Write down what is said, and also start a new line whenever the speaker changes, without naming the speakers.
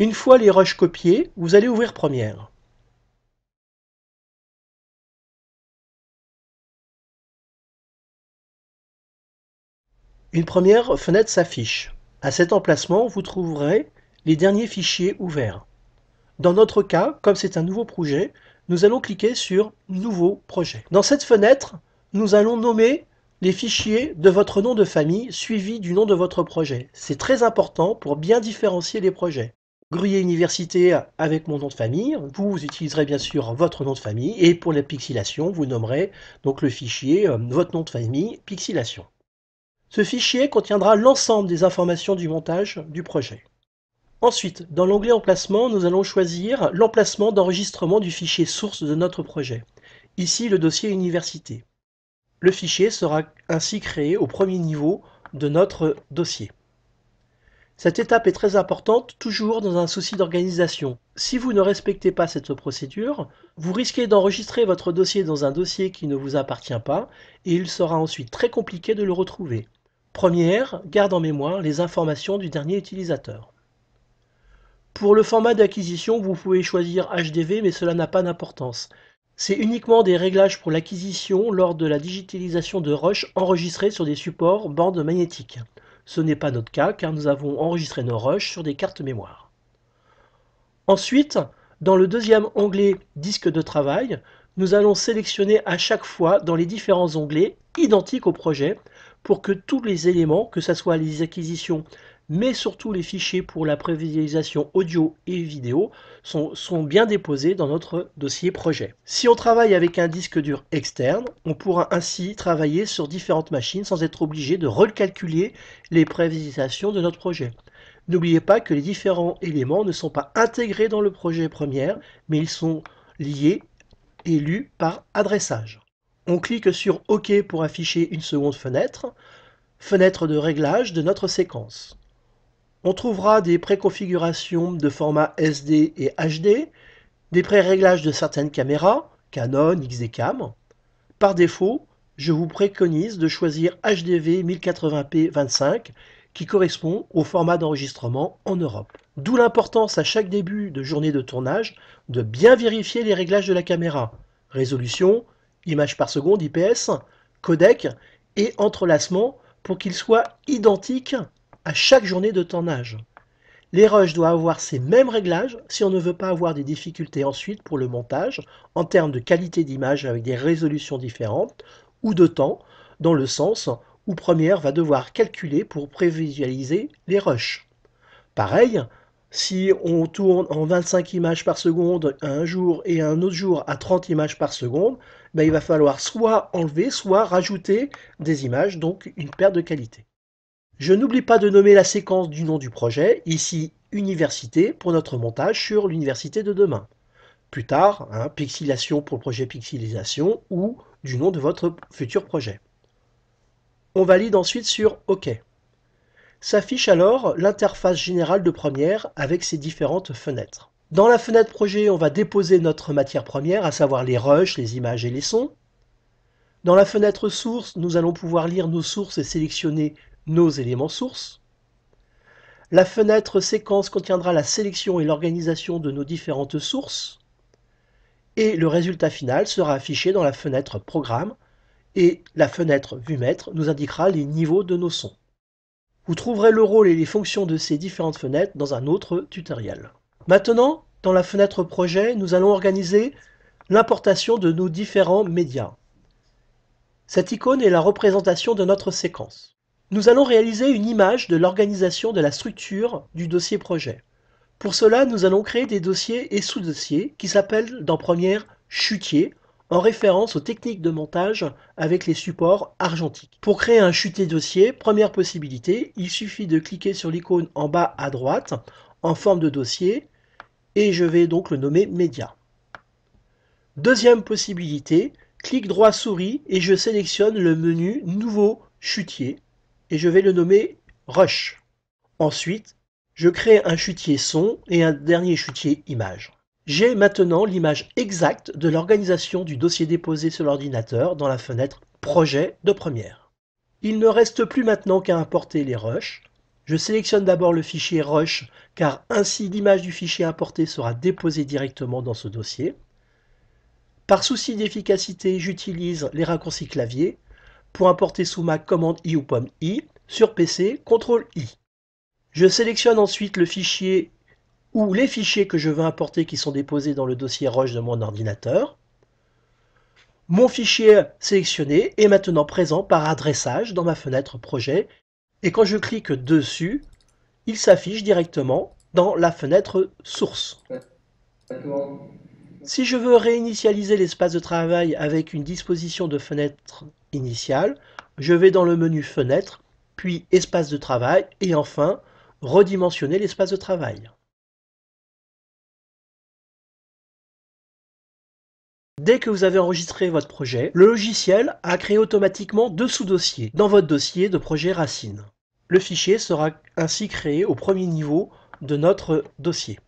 Une fois les rushs copiés, vous allez ouvrir Première. Une première fenêtre s'affiche. À cet emplacement, vous trouverez les derniers fichiers ouverts. Dans notre cas, comme c'est un nouveau projet, nous allons cliquer sur Nouveau projet. Dans cette fenêtre, nous allons nommer les fichiers de votre nom de famille suivi du nom de votre projet. C'est très important pour bien différencier les projets gruyère université avec mon nom de famille. Vous utiliserez bien sûr votre nom de famille et pour la pixilation, vous nommerez donc le fichier euh, votre nom de famille pixilation. Ce fichier contiendra l'ensemble des informations du montage du projet. Ensuite, dans l'onglet Emplacement, nous allons choisir l'emplacement d'enregistrement du fichier source de notre projet, ici le dossier Université. Le fichier sera ainsi créé au premier niveau de notre dossier. Cette étape est très importante, toujours dans un souci d'organisation. Si vous ne respectez pas cette procédure, vous risquez d'enregistrer votre dossier dans un dossier qui ne vous appartient pas et il sera ensuite très compliqué de le retrouver. Première, garde en mémoire les informations du dernier utilisateur. Pour le format d'acquisition, vous pouvez choisir HDV mais cela n'a pas d'importance. C'est uniquement des réglages pour l'acquisition lors de la digitalisation de Rush enregistrés sur des supports bandes magnétiques. Ce n'est pas notre cas car nous avons enregistré nos rushs sur des cartes mémoire. Ensuite, dans le deuxième onglet Disque de travail, nous allons sélectionner à chaque fois dans les différents onglets identiques au projet pour que tous les éléments, que ce soit les acquisitions mais surtout les fichiers pour la prévisualisation audio et vidéo sont, bien déposés dans notre dossier projet. Si on travaille avec un disque dur externe, on pourra ainsi travailler sur différentes machines sans être obligé de recalculer les prévisualisations de notre projet. N'oubliez pas que les différents éléments ne sont pas intégrés dans le projet première, mais ils sont liés et lus par adressage. On clique sur OK pour afficher une seconde fenêtre, fenêtre de réglage de notre séquence. On trouvera des préconfigurations de formats SD et HD, des pré-réglages de certaines caméras, Canon, XDCam. Par défaut, je vous préconise de choisir HDV 1080p 25 qui correspond au format d'enregistrement en Europe. D'où l'importance à chaque début de journée de tournage de bien vérifier les réglages de la caméra, résolution, images par seconde IPS, codec et entrelacement pour qu'ils soient identiques à chaque journée de tournage, Les rushs doivent avoir ces mêmes réglages si on ne veut pas avoir des difficultés ensuite pour le montage en termes de qualité d'image avec des résolutions différentes ou de temps dans le sens où Première va devoir calculer pour prévisualiser les rushs. Pareil, si on tourne en 25 images par seconde un jour et un autre jour à 30 images par seconde, ben, il va falloir soit enlever, soit rajouter des images, donc une perte de qualité. Je n'oublie pas de nommer la séquence du nom du projet, ici Université, pour notre montage sur l'université de demain. Plus tard, hein, Pixilation pour le projet Pixilisation ou du nom de votre futur projet. On valide ensuite sur OK. S'affiche alors l'interface générale de première avec ses différentes fenêtres. Dans la fenêtre projet, on va déposer notre matière première, à savoir les rushs, les images et les sons. Dans la fenêtre source, nous allons pouvoir lire nos sources et sélectionner nos éléments sources. La fenêtre séquence contiendra la sélection et l'organisation de nos différentes sources. Et le résultat final sera affiché dans la fenêtre programme et la fenêtre vue maître nous indiquera les niveaux de nos sons. Vous trouverez le rôle et les fonctions de ces différentes fenêtres dans un autre tutoriel. Maintenant, dans la fenêtre projet, nous allons organiser l'importation de nos différents médias. Cette icône est la représentation de notre séquence. Nous allons réaliser une image de l'organisation de la structure du dossier projet. Pour cela, nous allons créer des dossiers et sous-dossiers qui s'appellent dans première chutier, en référence aux techniques de montage avec les supports argentiques. Pour créer un chutier dossier, première possibilité, il suffit de cliquer sur l'icône en bas à droite en forme de dossier et je vais donc le nommer média. Deuxième possibilité, clic droit souris et je sélectionne le menu nouveau chutier et je vais le nommer Rush. Ensuite, je crée un chutier son et un dernier chutier image. J'ai maintenant l'image exacte de l'organisation du dossier déposé sur l'ordinateur dans la fenêtre Projet de première. Il ne reste plus maintenant qu'à importer les rushs. Je sélectionne d'abord le fichier rush car ainsi l'image du fichier importé sera déposée directement dans ce dossier. Par souci d'efficacité, j'utilise les raccourcis clavier pour importer sous ma commande i ou pomme i. Sur PC, contrôle i. Je sélectionne ensuite le fichier ou les fichiers que je veux importer qui sont déposés dans le dossier Roche de mon ordinateur. Mon fichier sélectionné est maintenant présent par adressage dans ma fenêtre projet et quand je clique dessus, il s'affiche directement dans la fenêtre source. Si je veux réinitialiser l'espace de travail avec une disposition de fenêtre initial, je vais dans le menu Fenêtre, puis Espace de travail et enfin redimensionner l'espace de travail. Dès que vous avez enregistré votre projet, le logiciel a créé automatiquement deux sous-dossiers dans votre dossier de projet racine. Le fichier sera ainsi créé au premier niveau de notre dossier.